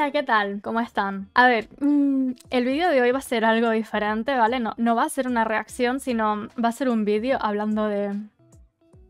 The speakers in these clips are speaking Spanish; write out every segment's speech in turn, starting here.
Hola, ¿qué tal? ¿Cómo están? A ver, mm, el vídeo de hoy va a ser algo diferente, ¿vale? No, no va a ser una reacción, sino va a ser un vídeo hablando de,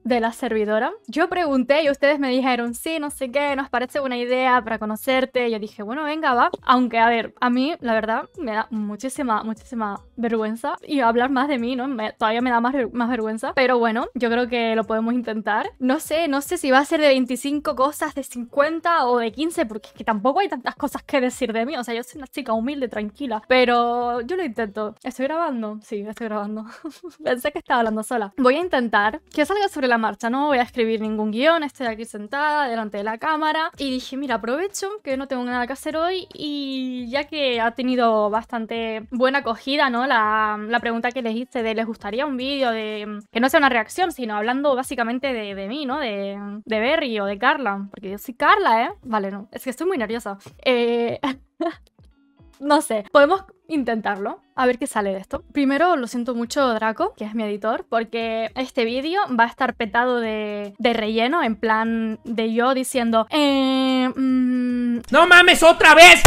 de la servidora. Yo pregunté y ustedes me dijeron, sí, no sé qué, nos parece una idea para conocerte. Yo dije, bueno, venga, va. Aunque, a ver, a mí, la verdad, me da muchísima, muchísima vergüenza. Y hablar más de mí, ¿no? todavía me da más, más vergüenza. Pero bueno, yo creo que lo podemos intentar. No sé, no sé si va a ser de 25 cosas, de 50 o de 15, porque es que tampoco hay tantas cosas que decir de mí. O sea, yo soy una chica humilde, tranquila. Pero yo lo intento. ¿Estoy grabando? Sí, estoy grabando. Pensé que estaba hablando sola. Voy a intentar que salga sobre la marcha, no voy a escribir ningún guión, estoy aquí sentada delante de la cámara. Y dije, mira, aprovecho que no tengo nada que hacer hoy y ya que ha tenido bastante buena acogida, ¿no? La, pregunta que les hice de, ¿les gustaría un vídeo de... que no sea una reacción, sino hablando básicamente de, mí, ¿no? De, de Berry o de Carla. Porque yo soy Carla, ¿eh? Vale, no. Es que estoy muy nerviosa. Eh, no sé, podemos intentarlo, a ver qué sale de esto. Primero, lo siento mucho Draco, que es mi editor, porque este vídeo va a estar petado de, de relleno, en plan de yo diciendo... Eh, mm, ¡No mames otra vez!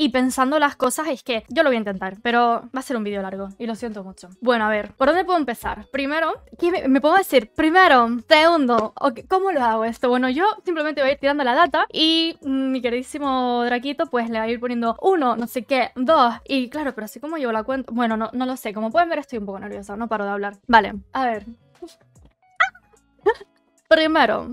y pensando las cosas es que yo lo voy a intentar, pero va a ser un vídeo largo y lo siento mucho. Bueno, a ver, ¿por dónde puedo empezar? Primero, ¿qué me, puedo decir? Primero, segundo, ¿cómo lo hago esto? Bueno, yo simplemente voy a ir tirando la data y mi queridísimo Draquito pues le va a ir poniendo uno, no sé qué, dos y claro, pero así como yo la cuento, bueno, no, no lo sé, como pueden ver estoy un poco nerviosa, no paro de hablar. Vale, a ver. Primero,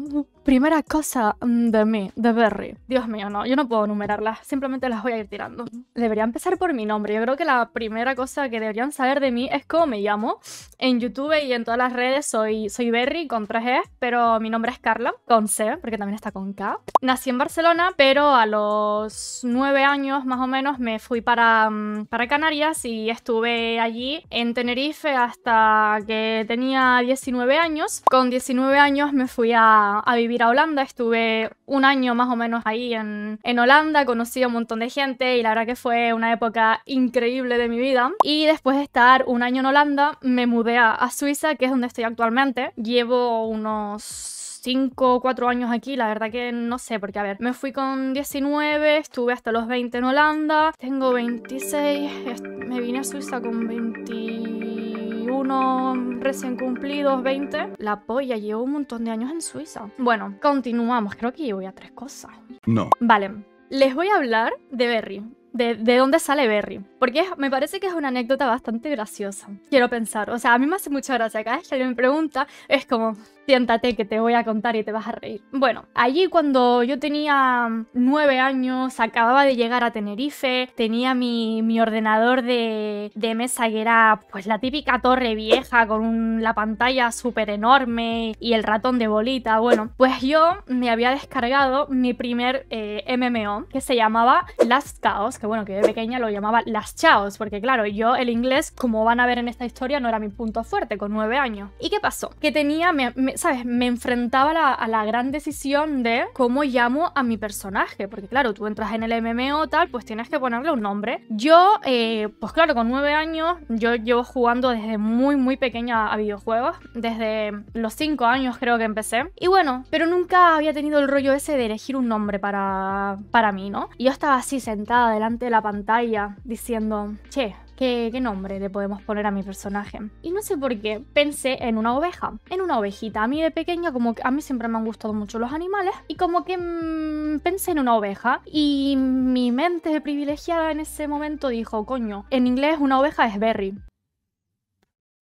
Primera cosa mm, de mí, de Berry. Dios mío, no, yo no puedo numerarlas simplemente las voy a ir tirando. Debería empezar por mi nombre. Yo creo que la primera cosa que deberían saber de mí es cómo me llamo. En YouTube y en todas las redes soy, soy Berry con 3 e, pero mi nombre es Carla, con C, porque también está con K. Nací en Barcelona, pero a los 9 años más o menos me fui para, mm, para Canarias y estuve allí en Tenerife hasta que tenía 19 años. Con 19 años me fui a, a vivir a Holanda, estuve un año más o menos ahí en, en Holanda, conocí a un montón de gente y la verdad que fue una época increíble de mi vida. Y después de estar un año en Holanda, me mudé a, Suiza, que es donde estoy actualmente. Llevo unos 5 o 4 años aquí, la verdad que no sé, porque a ver, me fui con 19, estuve hasta los 20 en Holanda, tengo 26, me vine a Suiza con 20 uno recién cumplidos, 20. La polla, llevo un montón de años en Suiza. Bueno, continuamos, creo que llevo ya tres cosas. No. Vale, les voy a hablar de Berry. De, dónde sale Berry. Porque me parece que es una anécdota bastante graciosa. Quiero pensar. O sea, a mí me hace mucha gracia. Cada vez que alguien me pregunta, es como, siéntate que te voy a contar y te vas a reír. Bueno, allí cuando yo tenía nueve años, acababa de llegar a Tenerife, tenía mi, ordenador de, de, mesa que era pues la típica torre vieja con la pantalla súper enorme y el ratón de bolita. Bueno, pues yo me había descargado mi primer eh, MMO que se llamaba Last Chaos, que bueno, que de pequeña lo llamaba Las Chaos, porque claro, yo el inglés, como van a ver en esta historia, no era mi punto fuerte con nueve años. ¿Y qué pasó? Que tenía, ¿sabes? Me enfrentaba a la, gran decisión de cómo llamo a mi personaje, porque claro, tú entras en el MMO tal, pues tienes que ponerle un nombre. Yo, eh, pues claro, con nueve años, yo llevo jugando desde muy, muy pequeña a videojuegos, desde los cinco años creo que empecé. Y bueno, pero nunca había tenido el rollo ese de elegir un nombre para, para mí, ¿no? Y yo estaba así sentada delante de la pantalla diciendo, che, ¿Qué, nombre le podemos poner a mi personaje? Y no sé por qué, pensé en una oveja, en una ovejita. A mí de pequeña, como que a mí siempre me han gustado mucho los animales, y como que mm, pensé en una oveja, y mi mente privilegiada en ese momento dijo, coño, en inglés una oveja es berry.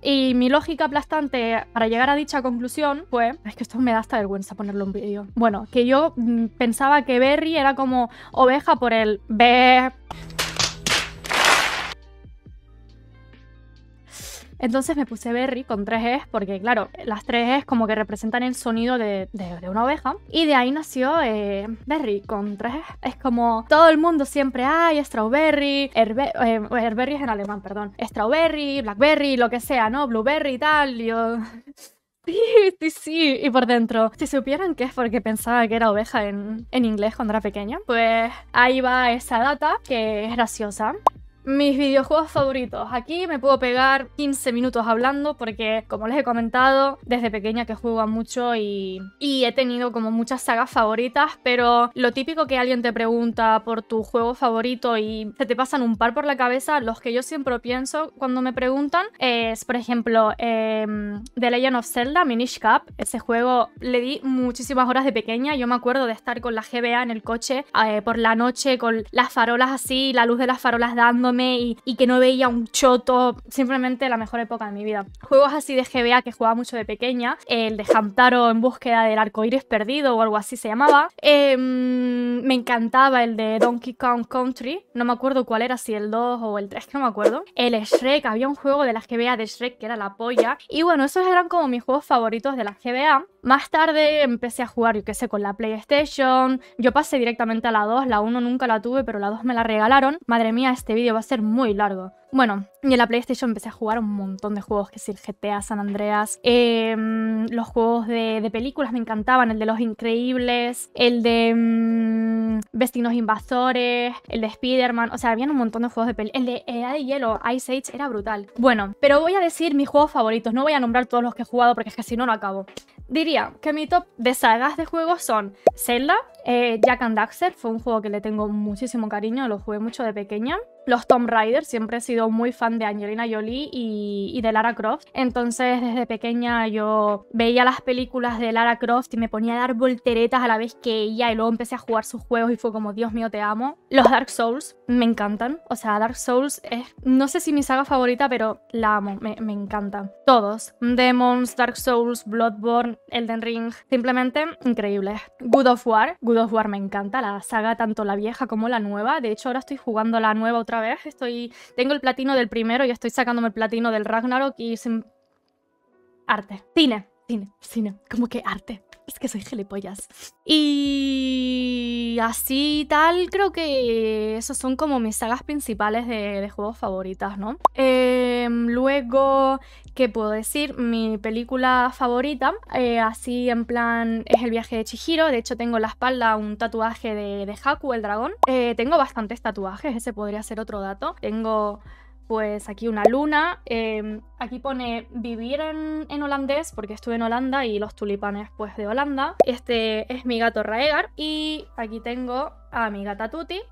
Y mi lógica aplastante para llegar a dicha conclusión fue, es que esto me da hasta vergüenza ponerlo en vídeo. Bueno, que yo mm, pensaba que Berry era como oveja por el be Entonces me puse Berry con tres E's porque, claro, las tres E's como que representan el sonido de, una oveja. Y de ahí nació eh, Berry con tres E's. Es como todo el mundo siempre, hay strawberry, eh, herberry es en alemán, perdón, strawberry, blackberry, lo que sea, ¿no? Blueberry y tal. Y Y por dentro, si supieran que es porque pensaba que era oveja en, en inglés cuando era pequeña, pues ahí va esa data que es graciosa mis videojuegos favoritos. Aquí me puedo pegar 15 minutos hablando porque, como les he comentado, desde pequeña que juego mucho y, he tenido como muchas sagas favoritas, pero lo típico que alguien te pregunta por tu juego favorito y se te pasan un par por la cabeza, los que yo siempre pienso cuando me preguntan es, por ejemplo, em, The Legend of Zelda, Minish Cap. Ese juego le di muchísimas horas de pequeña. Yo me acuerdo de estar con la GBA en el coche eh, por la noche, con las farolas así, la luz de las farolas dando y, que no veía un choto. Simplemente la mejor época de mi vida. Juegos así de GBA que jugaba mucho de pequeña, el de Hamtaro en búsqueda del arcoíris perdido o algo así se llamaba. Em, me encantaba el de Donkey Kong Country, no me acuerdo cuál era, si el 2 o el 3, que no me acuerdo. El Shrek, había un juego de las GBA de Shrek que era la polla. Y bueno, esos eran como mis juegos favoritos de la GBA. Más tarde empecé a jugar, yo qué sé, con la PlayStation. Yo pasé directamente a la 2, la 1 nunca la tuve, pero la 2 me la regalaron. Madre mía, este vídeo va a ser muy largo. Bueno, y en la PlayStation empecé a jugar un montón de juegos, que es el GTA San Andreas, em, los juegos de, películas me encantaban, el de Los Increíbles, el de mmm, Invasores, el de Spider-Man, o sea, había un montón de juegos de películas, el de Edad de Hielo, Ice Age, era brutal. Bueno, pero voy a decir mis juegos favoritos, no voy a nombrar todos los que he jugado porque es que si no, lo acabo. Diría que mi top de sagas de juegos son Zelda, eh, Jack and Daxter, fue un juego que le tengo muchísimo cariño, lo jugué mucho de pequeña los Tomb Raider. Siempre he sido muy fan de Angelina Jolie y, de Lara Croft. Entonces, desde pequeña yo veía las películas de Lara Croft y me ponía a dar volteretas a la vez que ella. Y luego empecé a jugar sus juegos y fue como, Dios mío, te amo. Los Dark Souls me encantan. O sea, Dark Souls es, no sé si mi saga favorita, pero la amo. Me, encantan, encanta. Todos. Demons, Dark Souls, Bloodborne, Elden Ring. Simplemente increíbles. Good of War. Good of War me encanta. La saga, tanto la vieja como la nueva. De hecho, ahora estoy jugando la nueva otra vez. Estoy, tengo el platino del primero y estoy sacándome el platino del Ragnarok y sin... arte. Cine. Cine, cine, como que arte. Es que soy gilipollas. Y así tal, creo que esas son como mis sagas principales de, juegos favoritas, ¿no? Em, luego, ¿qué puedo decir? Mi película favorita, eh, así en plan, es El viaje de Chihiro. De hecho, tengo en la espalda un tatuaje de, de Haku, el dragón. Eh, tengo bastantes tatuajes, ese podría ser otro dato. Tengo pues aquí una luna. Em, aquí pone vivir en, en, holandés, porque estuve en Holanda y los tulipanes, pues de Holanda. Este es mi gato Raegar. Y aquí tengo a mi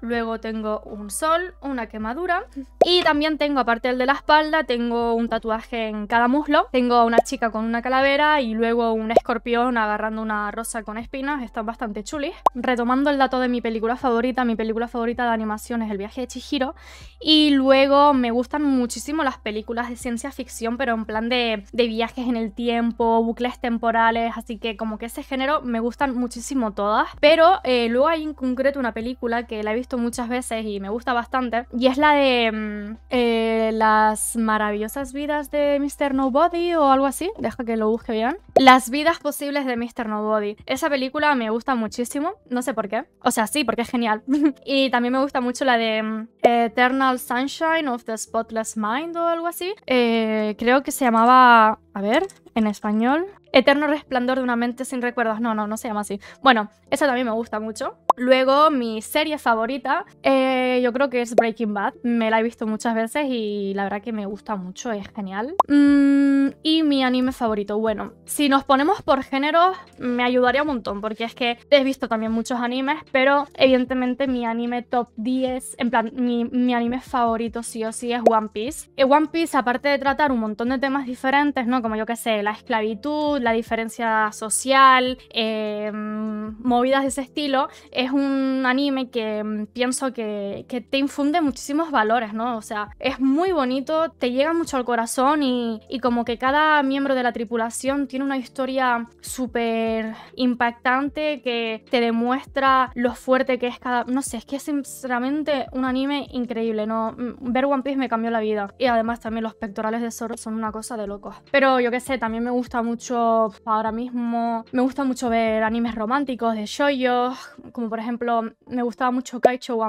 Luego tengo un sol, una quemadura. Y también tengo, aparte del de la espalda, tengo un tatuaje en cada muslo. Tengo a una chica con una calavera y luego un escorpión agarrando una rosa con espinas. Están bastante chulis. Retomando el dato de mi película favorita, mi película favorita de animación es El viaje de Chihiro. Y luego me gustan muchísimo las películas de ciencia ficción, pero en plan de, viajes en el tiempo, bucles temporales. Así que como que ese género me gustan muchísimo todas. Pero eh, luego hay en concreto una película que la he visto muchas veces y me gusta bastante. Y es la de mm, eh, Las maravillosas vidas de Mr. Nobody o algo así. Deja que lo busque bien. Las vidas posibles de Mr. Nobody. Esa película me gusta muchísimo. No sé por qué. O sea, sí, porque es genial. y también me gusta mucho la de mm, Eternal Sunshine of the Spotless Mind o algo así. Eh, creo que se llamaba... A ver, en español. Eterno resplandor de una mente sin recuerdos. No, no, no se llama así. Bueno, esa también me gusta mucho. Luego, mi serie favorita, eh, yo creo que es Breaking Bad. Me la he visto muchas veces y la verdad que me gusta mucho, es genial. Mm, y mi anime favorito, bueno, si nos ponemos por género me ayudaría un montón, porque es que he visto también muchos animes, pero evidentemente mi anime top 10, en plan, mi, anime favorito sí o sí es One Piece. Eh, One Piece, aparte de tratar un montón de temas diferentes, ¿no? Como yo que sé, la esclavitud, la diferencia social, eh, mm, movidas de ese estilo, es un anime que mm, pienso que, te infunde muchísimos valores, ¿no? O sea, es muy bonito, te llega mucho al corazón y, como que cada miembro de la tripulación tiene una historia súper impactante que te demuestra lo fuerte que es cada... No sé, es que es sinceramente un anime increíble, ¿no? Mm, ver One Piece me cambió la vida. Y además también los pectorales de Zoro son una cosa de locos. Pero yo qué sé, también me gusta mucho ahora mismo, me gusta mucho ver animes románticos de shoyos, como por ejemplo, me gustaba mucho Kaicho o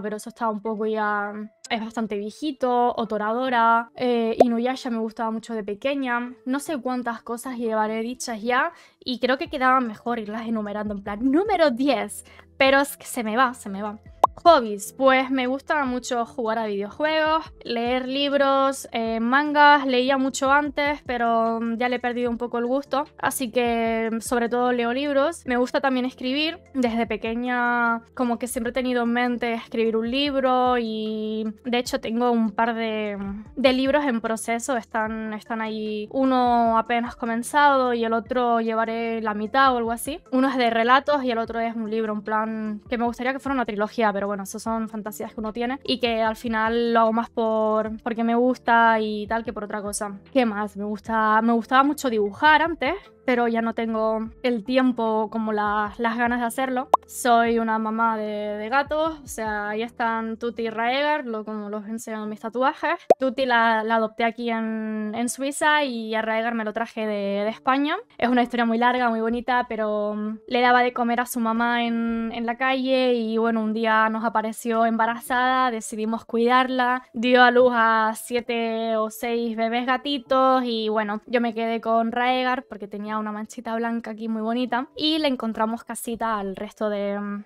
pero eso estaba un poco ya... Es bastante viejito, otoradora. Eh, Inuyasha me gustaba mucho de pequeña. No sé cuántas cosas llevaré dichas ya, y creo que quedaba mejor irlas enumerando en plan número 10, pero es que se me va, se me va. Hobbies, pues me gusta mucho jugar a videojuegos, leer libros, eh, mangas, leía mucho antes, pero mm, ya le he perdido un poco el gusto, así que mm, sobre todo leo libros. Me gusta también escribir, desde pequeña como que siempre he tenido en mente escribir un libro y de hecho tengo un par mm, de, libros en proceso, están, están ahí uno apenas comenzado y el otro llevaré la mitad o algo así. Uno es de relatos y el otro es un libro, un plan que me gustaría que fuera una trilogía, pero pero bueno, esas son fantasías que uno tiene y que al final lo hago más por porque me gusta y tal que por otra cosa. ¿Qué más? Me gusta me gustaba mucho dibujar antes, pero ya no tengo el tiempo como las ganas de hacerlo. Soy una mamá de, gatos, o sea, ahí están Tuti y Raegar, lo, como los enseñan en mis tatuajes. Tuti la, adopté aquí en, Suiza y a Raegar me lo traje de, España. Es una historia muy larga, muy bonita, pero mm, le daba de comer a su mamá en, en la calle y bueno, un día nos apareció embarazada, decidimos cuidarla, dio a luz a siete o seis bebés gatitos y bueno, yo me quedé con Raegar porque tenía una manchita blanca aquí muy bonita y le encontramos casita al resto de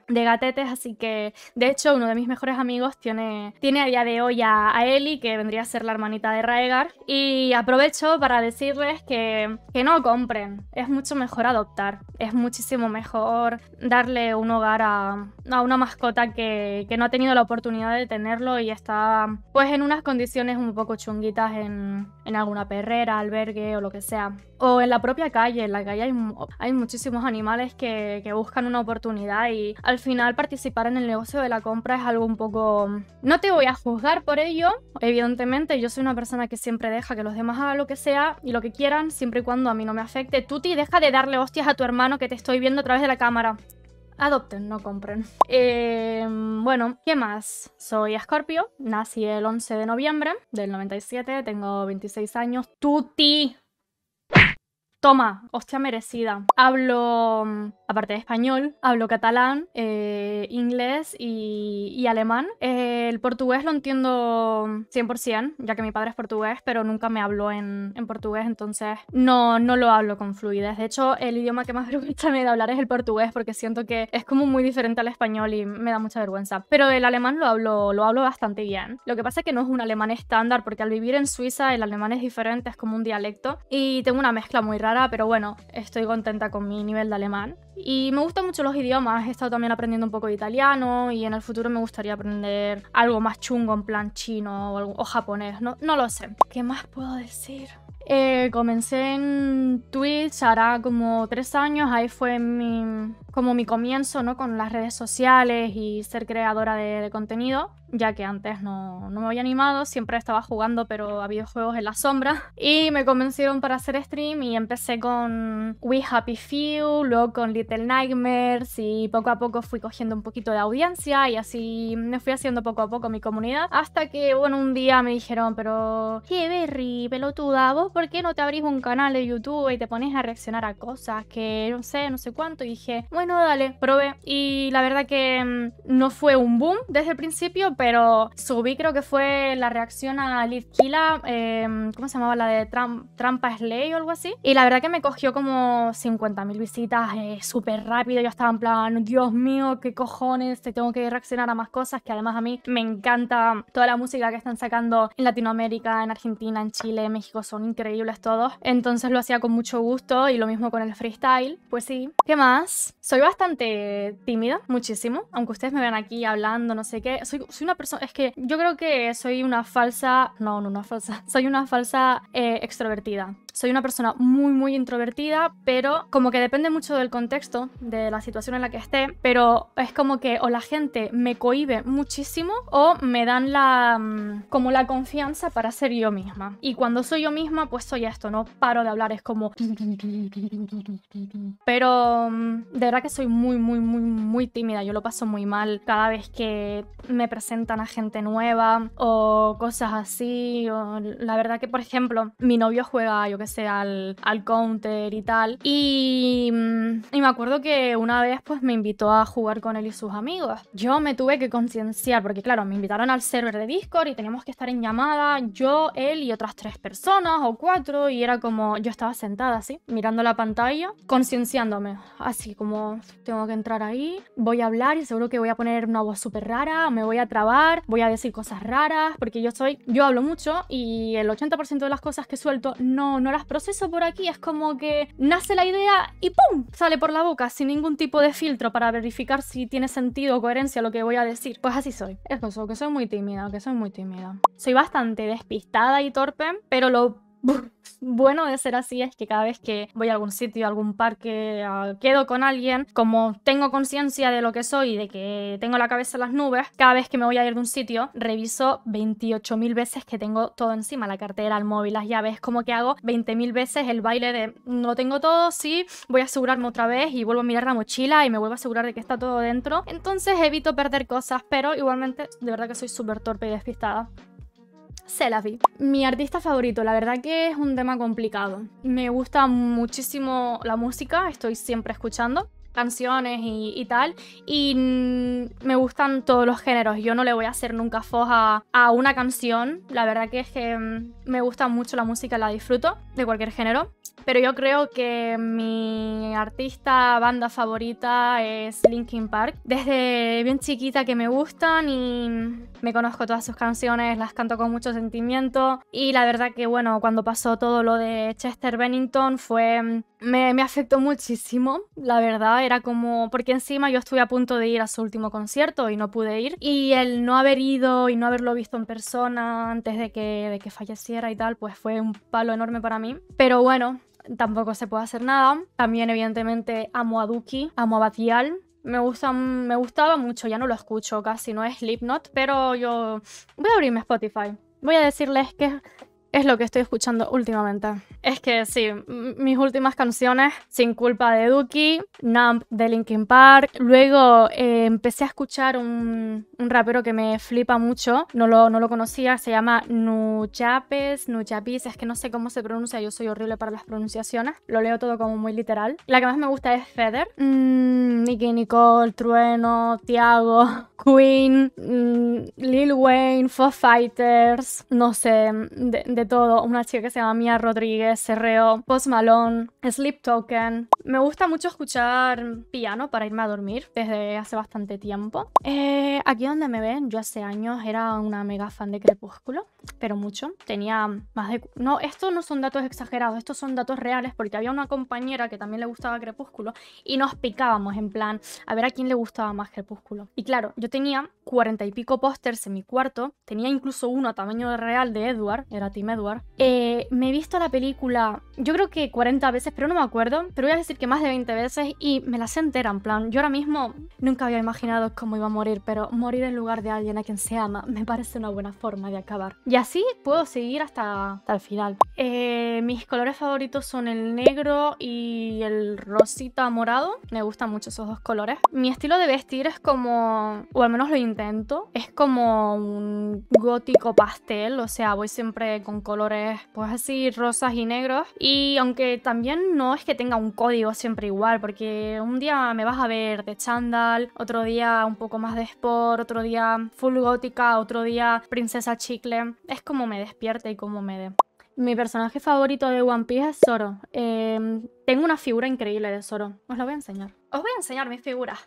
de, gatetes, así que de hecho uno de mis mejores amigos tiene, tiene a día de hoy a, a Eli, que vendría a ser la hermanita de Raegar, y aprovecho para decirles que, no compren, es mucho mejor adoptar, es muchísimo mejor darle un hogar a, una mascota que, no ha tenido la oportunidad de tenerlo y está pues en unas condiciones un poco chunguitas en, en alguna perrera, albergue o lo que sea o en la propia calle. En la calle hay, hay muchísimos animales que, buscan una oportunidad y al final participar en el negocio de la compra es algo un poco... No te voy a juzgar por ello, evidentemente yo soy una persona que siempre deja que los demás hagan lo que sea y lo que quieran, siempre y cuando a mí no me afecte. Tuti, deja de darle hostias a tu hermano que te estoy viendo a través de la cámara. Adopten, no compren. Em, bueno, ¿qué más? Soy Scorpio, nací el 11 de noviembre del 97, tengo 26 años. Tuti, toma, hostia merecida. Hablo, mm, aparte de español, hablo catalán, eh, inglés y, alemán. el portugués lo entiendo 100%, mm, ya que mi padre es portugués, pero nunca me habló en, en portugués, entonces no, no lo hablo con fluidez. De hecho, el idioma que más vergüenza me da hablar es el portugués, porque siento que es como muy diferente al español y me da mucha vergüenza. Pero el alemán lo hablo, lo hablo bastante bien. Lo que pasa es que no es un alemán estándar, porque al vivir en Suiza el alemán es diferente, es como un dialecto, y tengo una mezcla muy rara pero bueno, estoy contenta con mi nivel de alemán. Y me gustan mucho los idiomas, he estado también aprendiendo un poco de italiano y en el futuro me gustaría aprender algo más chungo, en plan chino o, japonés, no, no lo sé. ¿Qué más puedo decir? Eh, comencé en Twitch hará como tres años, ahí fue mi, como mi comienzo ¿no? con las redes sociales y ser creadora de, contenido, ya que antes no, no, me había animado, siempre estaba jugando pero a videojuegos en la sombra. Y me convencieron para hacer stream y empecé con We Happy Few, luego con Little Nightmares y poco a poco fui cogiendo un poquito de audiencia y así me fui haciendo poco a poco mi comunidad. Hasta que, bueno, un día me dijeron, pero... ¡Qué berry, pelotuda! ¿Vos por qué no te abrís un canal de YouTube y te pones a reaccionar a cosas que no sé, no sé cuánto? Y dije, bueno, no, dale, probé. Y la verdad que mm, no fue un boom desde el principio, pero subí, creo que fue la reacción a Liz Kila, em, ¿cómo se llamaba? La de Trampa Slay o algo así. Y la verdad que me cogió como 50.000 visitas eh, súper rápido. Yo estaba en plan, Dios mío, qué cojones, te tengo que reaccionar a más cosas. Que además a mí me encanta toda la música que están sacando en Latinoamérica, en Argentina, en Chile, en México, son increíbles todos. Entonces lo hacía con mucho gusto y lo mismo con el freestyle. Pues sí, ¿qué más? Soy soy bastante tímida, muchísimo. Aunque ustedes me vean aquí hablando, no sé qué. Soy, una persona. Es que yo creo que soy una falsa. No, no, una falsa. Soy una falsa eh, extrovertida. Soy una persona muy, muy introvertida, pero como que depende mucho del contexto, de la situación en la que esté. Pero es como que o la gente me cohibe muchísimo o me dan la. Mm, como la confianza para ser yo misma. Y cuando soy yo misma, pues soy esto, no paro de hablar. Es como. Pero mm, de verdad que soy muy, muy, muy, muy tímida. Yo lo paso muy mal cada vez que me presentan a gente nueva o cosas así. la verdad que, por ejemplo, mi novio juega, yo qué sé, al, al counter y tal. Y, mm, y me acuerdo que una vez pues me invitó a jugar con él y sus amigos. Yo me tuve que concienciar porque, claro, me invitaron al server de Discord y teníamos que estar en llamada yo, él y otras tres personas o cuatro. Y era como, yo estaba sentada así, mirando la pantalla, concienciándome. Así como tengo que entrar ahí, voy a hablar y seguro que voy a poner una voz súper rara, me voy a trabar, voy a decir cosas raras, porque yo soy, yo hablo mucho y el 80% de las cosas que suelto no, no las proceso por aquí, es como que nace la idea y ¡pum! sale por la boca sin ningún tipo de filtro para verificar si tiene sentido o coherencia lo que voy a decir. Pues así soy. Es eso, que soy muy tímida, que soy muy tímida. Soy bastante despistada y torpe, pero lo bueno de ser así es que cada vez que voy a algún sitio, a algún parque, quedo con alguien, como tengo conciencia de lo que soy y de que tengo la cabeza en las nubes, cada vez que me voy a ir de un sitio, reviso 28.000 veces que tengo todo encima, la cartera, el móvil, las llaves, como que hago 20.000 veces el baile de no tengo todo, sí, voy a asegurarme otra vez y vuelvo a mirar la mochila y me vuelvo a asegurar de que está todo dentro. Entonces evito perder cosas, pero igualmente de verdad que soy súper torpe y despistada. Selavi. Mi artista favorito, la verdad que es un tema complicado. Me gusta muchísimo la música, estoy siempre escuchando canciones y, y, tal. Y me gustan todos los géneros. Yo no le voy a hacer nunca foja a una canción. La verdad que es que mm, me gusta mucho la música, la disfruto de cualquier género. Pero yo creo que mi artista, banda favorita es Linkin Park. Desde bien chiquita que me gustan y me conozco todas sus canciones, las canto con mucho sentimiento y la verdad que bueno, cuando pasó todo lo de Chester Bennington fue... Mm, me, afectó muchísimo, la verdad, era como... porque encima yo estuve a punto de ir a su último concierto y no pude ir y el no haber ido y no haberlo visto en persona antes de que, de que falleciera y tal, pues fue un palo enorme para mí. Pero bueno, tampoco se puede hacer nada. También, evidentemente, amo a Duki, amo a Batial, me, me gustaba mucho, ya no lo escucho casi, no es Slipknot, pero yo voy a abrirme Spotify. Voy a decirles que es lo que estoy escuchando últimamente. Es que sí, mis últimas canciones, Sin culpa de Duki, Nump de Linkin Park. Luego eh, empecé a escuchar un, rapero que me flipa mucho, no lo, no lo conocía, se llama Nuchapes Nuchapis. es que no sé cómo se pronuncia, yo soy horrible para las pronunciaciones, lo leo todo como muy literal. La que más me gusta es Feder, mm, Nicky Nicole, Trueno, Tiago, Queen, mm, Lil Wayne, Foo Fighters, no sé, de todo. Una chica que se llama Mia Rodríguez, Cerreo, Post Malone, Sleep Token. Me gusta mucho escuchar piano para irme a dormir desde hace bastante tiempo. Eh, aquí donde me ven, yo hace años era una mega fan de Crepúsculo, pero mucho. Tenía más de... No, estos no son datos exagerados, estos son datos reales porque había una compañera que también le gustaba Crepúsculo y nos picábamos en plan a ver a quién le gustaba más Crepúsculo. Y claro, yo tenía cuarenta y pico pósters en mi cuarto, tenía incluso uno a tamaño real de Edward, era Tim Edward, eh, me he visto la película, yo creo que 40 veces, pero no me acuerdo, pero voy a decir que más de 20 veces y me las entera, en plan, yo ahora mismo nunca había imaginado cómo iba a morir, pero morir en lugar de alguien a quien se ama me parece una buena forma de acabar. Y así puedo seguir hasta, el final. Eh, mis colores favoritos son el negro y el rosita morado, me gustan mucho esos dos colores. Mi estilo de vestir es como, o al menos lo intento, es como un gótico pastel, o sea, voy siempre con colores, pues así, rosas y negros. Y aunque también no es que tenga un código siempre igual, porque un día me vas a ver de chandal, otro día un poco más de sport, otro día full gótica, otro día princesa chicle. Es como me despierte y como me dé. Mi personaje favorito de One Piece es Zoro. Em, tengo una figura increíble de Zoro. Os la voy a enseñar. Os voy a enseñar mis figuras.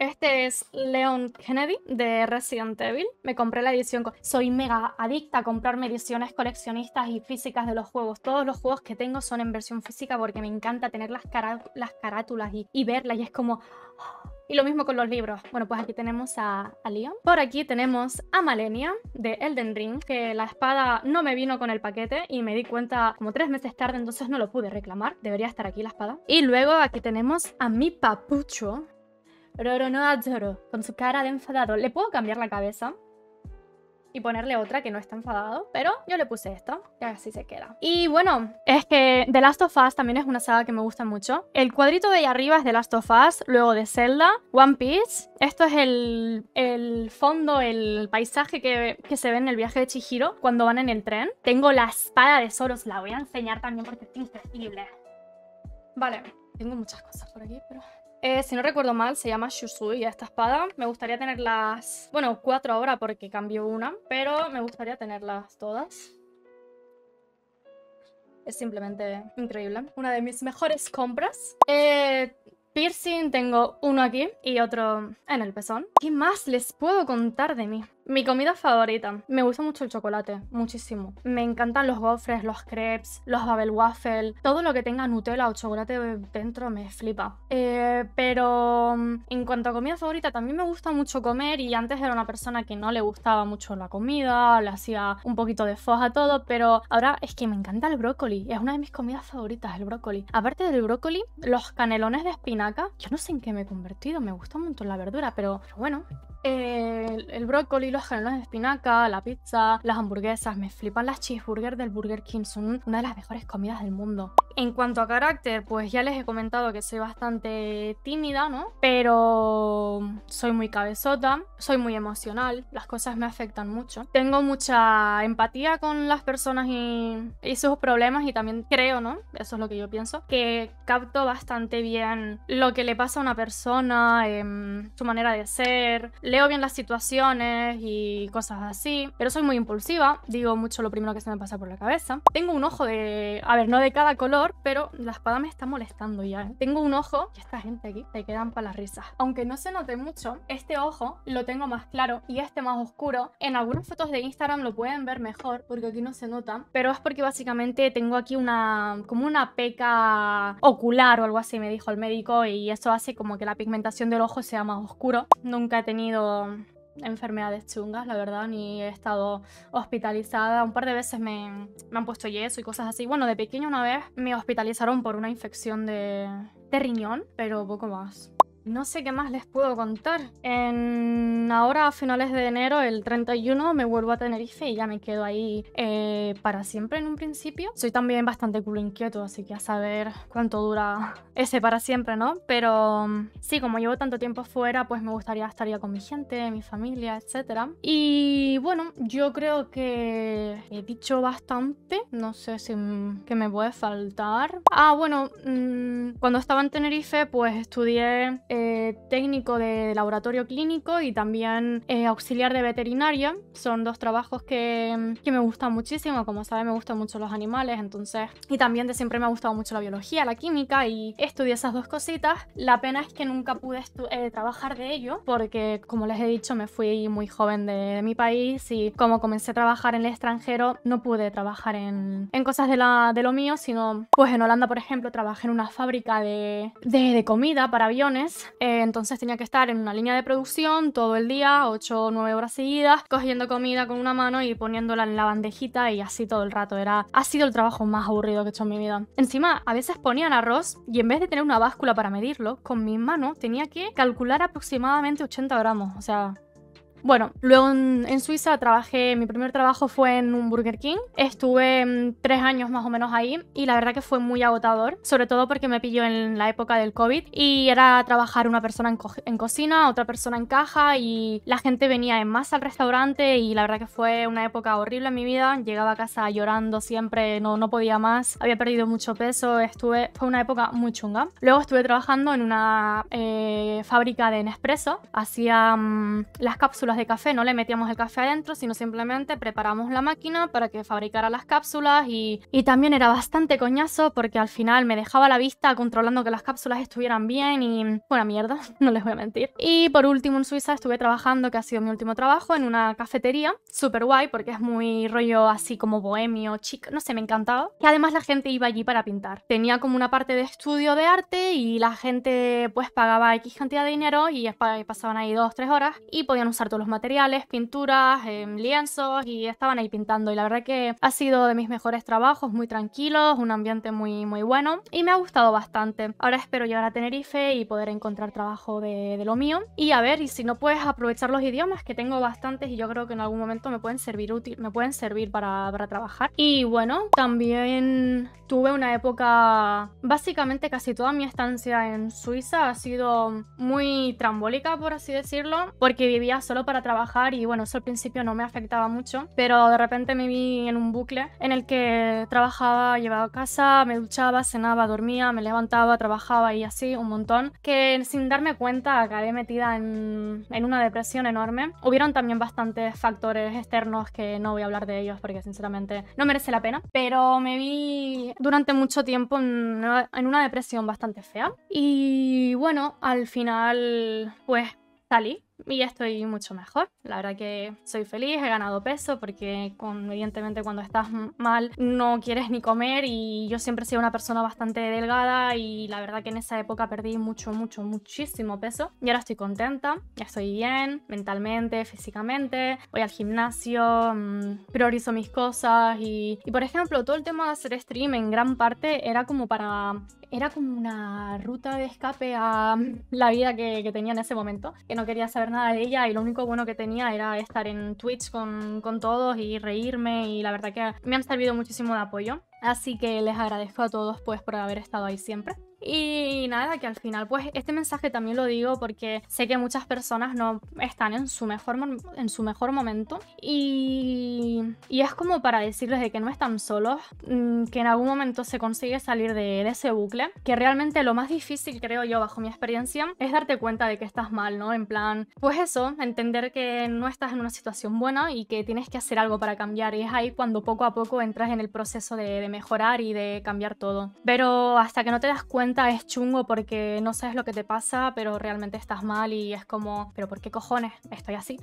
Este es Leon Kennedy de Resident Evil. Me compré la edición. Soy mega adicta a comprarme ediciones coleccionistas y físicas de los juegos. Todos los juegos que tengo son en versión física porque me encanta tener las, las carátulas y, verlas. Y es como. ¡ah! Y lo mismo con los libros. Bueno, pues aquí tenemos a, a, Leon. Por aquí tenemos a Malenia de Elden Ring, que la espada no me vino con el paquete y me di cuenta como tres meses tarde, entonces no lo pude reclamar. Debería estar aquí la espada. Y luego aquí tenemos a mi papucho zorro, con su cara de enfadado. Le puedo cambiar la cabeza y ponerle otra que no está enfadado, pero yo le puse esto, y así se queda. Y bueno, es que The Last of Us también es una saga que me gusta mucho. El cuadrito de ahí arriba es The Last of Us, luego de Zelda, One Piece. Esto es el, el fondo, el paisaje que, se ve en el viaje de Chihiro cuando van en el tren. Tengo la espada de Soros, la voy a enseñar también porque es increíble. Vale, tengo muchas cosas por aquí, pero... Eh, si no recuerdo mal, se llama Shusui esta espada. Me gustaría tenerlas... Bueno, cuatro ahora porque cambió una, pero me gustaría tenerlas todas. Es simplemente increíble. Una de mis mejores compras. Eh, piercing tengo uno aquí y otro en el pezón. ¿Qué más les puedo contar de mí? Mi comida favorita. Me gusta mucho el chocolate, muchísimo. Me encantan los gofres, los crepes, los babel waffle, todo lo que tenga Nutella o chocolate dentro me flipa. Eh, pero mm, en cuanto a comida favorita, también me gusta mucho comer y antes era una persona que no le gustaba mucho la comida, le hacía un poquito de foja todo, pero ahora es que me encanta el brócoli, es una de mis comidas favoritas el brócoli. Aparte del brócoli, los canelones de espinaca, yo no sé en qué me he convertido, me gusta mucho la verdura, pero, bueno. Eh, el brócoli, los de espinaca, la pizza, las hamburguesas, me flipan las cheeseburgers del Burger King, son una de las mejores comidas del mundo. En cuanto a carácter, pues ya les he comentado que soy bastante tímida, ¿no? Pero soy muy cabezota, soy muy emocional, las cosas me afectan mucho. Tengo mucha empatía con las personas y, sus problemas y también creo, ¿no? Eso es lo que yo pienso, que capto bastante bien lo que le pasa a una persona, em, su manera de ser, leo bien las situaciones y cosas así. Pero soy muy impulsiva, digo mucho lo primero que se me pasa por la cabeza. Tengo un ojo de... A ver, no de cada color, pero la espada me está molestando ya. ¿eh? Tengo un ojo, y esta gente aquí, te quedan para las risas. Aunque no se note mucho, este ojo lo tengo más claro y este más oscuro. En algunas fotos de Instagram lo pueden ver mejor, porque aquí no se nota. Pero es porque básicamente tengo aquí una... como una peca ocular o algo así, me dijo el médico. Y eso hace como que la pigmentación del ojo sea más oscuro. Nunca he tenido enfermedades chungas, la verdad, ni he estado hospitalizada. Un par de veces me, han puesto yeso y cosas así. Bueno, de pequeño una vez me hospitalizaron por una infección de, de riñón, pero poco más. No sé qué más les puedo contar. En ahora a finales de enero, el 31, me vuelvo a Tenerife y ya me quedo ahí eh, para siempre en un principio. Soy también bastante culo inquieto, así que a saber cuánto dura ese para siempre, ¿no? Pero mm, sí, como llevo tanto tiempo fuera, pues me gustaría estar ya con mi gente, mi familia, etc. Y bueno, yo creo que he dicho bastante. No sé si mm, que me puede faltar. Ah, bueno, mm, cuando estaba en Tenerife, pues estudié... Eh, eh, técnico de laboratorio clínico y también eh, auxiliar de veterinaria. Son dos trabajos que, que me gustan muchísimo. Como saben, me gustan mucho los animales, entonces. Y también de siempre me ha gustado mucho la biología, la química y estudié esas dos cositas. La pena es que nunca pude eh, trabajar de ello porque, como les he dicho, me fui muy joven de, mi país y como comencé a trabajar en el extranjero, no pude trabajar en, en cosas de, la, de lo mío, sino pues en Holanda, por ejemplo, trabajé en una fábrica de, de comida para aviones eh, entonces tenía que estar en una línea de producción todo el día, 8 o 9 horas seguidas, cogiendo comida con una mano y poniéndola en la bandejita y así todo el rato. Era, ha sido el trabajo más aburrido que he hecho en mi vida. Encima, a veces ponían arroz y en vez de tener una báscula para medirlo, con mi mano tenía que calcular aproximadamente 80 gramos. O sea, bueno, luego en, Suiza trabajé, mi primer trabajo fue en un Burger King. Estuve mm, tres años más o menos ahí y la verdad que fue muy agotador, sobre todo porque me pilló en la época del COVID y era trabajar una persona en, cocina, otra persona en caja y la gente venía en masa al restaurante y la verdad que fue una época horrible en mi vida. Llegaba a casa llorando siempre, no, no podía más, había perdido mucho peso, estuve, fue una época muy chunga. Luego estuve trabajando en una eh, fábrica de Nespresso, hacía mm, las cápsulas de café no le metíamos el café adentro, sino simplemente preparamos la máquina para que fabricara las cápsulas y, y también era bastante coñazo porque al final me dejaba la vista controlando que las cápsulas estuvieran bien y buena mierda, no les voy a mentir. Y por último en Suiza estuve trabajando, que ha sido mi último trabajo, en una cafetería, súper guay porque es muy rollo así como bohemio, chic, no sé, me encantaba. Y además la gente iba allí para pintar. Tenía como una parte de estudio de arte y la gente pues pagaba X cantidad de dinero y pasaban ahí dos, tres horas y podían usar todo los materiales, pinturas, em, lienzos y estaban ahí pintando. Y la verdad que ha sido de mis mejores trabajos, muy tranquilos, un ambiente muy, muy bueno y me ha gustado bastante. Ahora espero llegar a Tenerife y poder encontrar trabajo de, lo mío. Y a ver, y si no puedes aprovechar los idiomas, que tengo bastantes y yo creo que en algún momento me pueden servir útil, me pueden servir para, para trabajar. Y bueno, también tuve una época, básicamente casi toda mi estancia en Suiza ha sido muy trambólica, por así decirlo, porque vivía solo para trabajar y bueno, eso al principio no me afectaba mucho, pero de repente me vi en un bucle en el que trabajaba, llevaba a casa, me duchaba, cenaba, dormía, me levantaba, trabajaba y así un montón, que sin darme cuenta acabé metida en, en una depresión enorme. Hubieron también bastantes factores externos que no voy a hablar de ellos porque sinceramente no merece la pena, pero me vi durante mucho tiempo en una depresión bastante fea y bueno, al final pues salí y ya estoy mucho mejor. La verdad que soy feliz, he ganado peso porque evidentemente cuando estás mal no quieres ni comer y yo siempre he sido una persona bastante delgada y la verdad que en esa época perdí mucho, mucho, muchísimo peso y ahora estoy contenta, ya estoy bien mentalmente, físicamente, voy al gimnasio, mm, priorizo mis cosas y, y por ejemplo todo el tema de hacer stream en gran parte era como para era como una ruta de escape a la vida que, tenía en ese momento, que no quería saber nada de ella y lo único bueno que tenía era estar en Twitch con, todos y reírme y la verdad que me han servido muchísimo de apoyo. Así que les agradezco a todos pues por haber estado ahí siempre. Y nada, que al final, pues este mensaje también lo digo porque sé que muchas personas no están en su mejor, en su mejor momento. Y, y es como para decirles de que no están solos, mm, que en algún momento se consigue salir de, ese bucle. Que realmente lo más difícil, creo yo, bajo mi experiencia, es darte cuenta de que estás mal, ¿no? En plan, pues eso, entender que no estás en una situación buena y que tienes que hacer algo para cambiar. Y es ahí cuando poco a poco entras en el proceso de mejorar y de cambiar todo. Pero hasta que no te das cuenta, es chungo porque no sabes lo que te pasa, pero realmente estás mal y es como, pero ¿por qué cojones estoy así?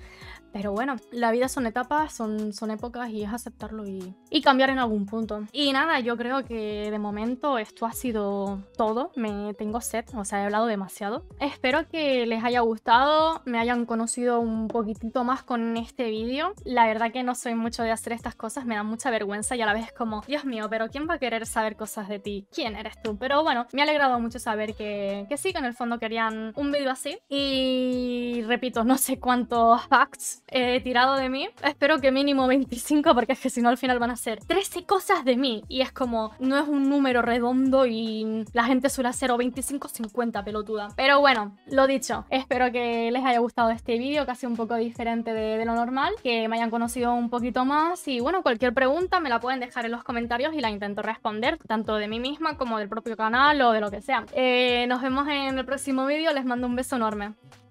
Pero bueno, la vida son etapas, son, son épocas y es aceptarlo y, cambiar en algún punto. Y nada, yo creo que de momento esto ha sido todo. Me tengo set o sea, he hablado demasiado. Espero que les haya gustado, me hayan conocido un poquitito más con este vídeo. La verdad que no soy mucho de hacer estas cosas, me da mucha vergüenza y a la vez es como, Dios mío, pero ¿quién va a querer saber cosas de ti? ¿Quién eres tú? Pero bueno, me ha alegrado mucho saber que, que sí, que en el fondo querían un vídeo así. Y repito, no sé cuántos facts he tirado de mí. Espero que mínimo 25 porque es que si no al final van a ser 13 cosas de mí. Y es como, no es un número redondo y la gente suele hacer o 25 50 pelotuda. Pero bueno, lo dicho, espero que les haya gustado este vídeo, casi un poco diferente de, lo normal, que me hayan conocido un poquito más y bueno, cualquier pregunta me la pueden dejar en los comentarios y la intento responder, tanto de mí misma como del propio canal o de lo que sea. Eh, nos vemos en el próximo vídeo, les mando un beso enorme.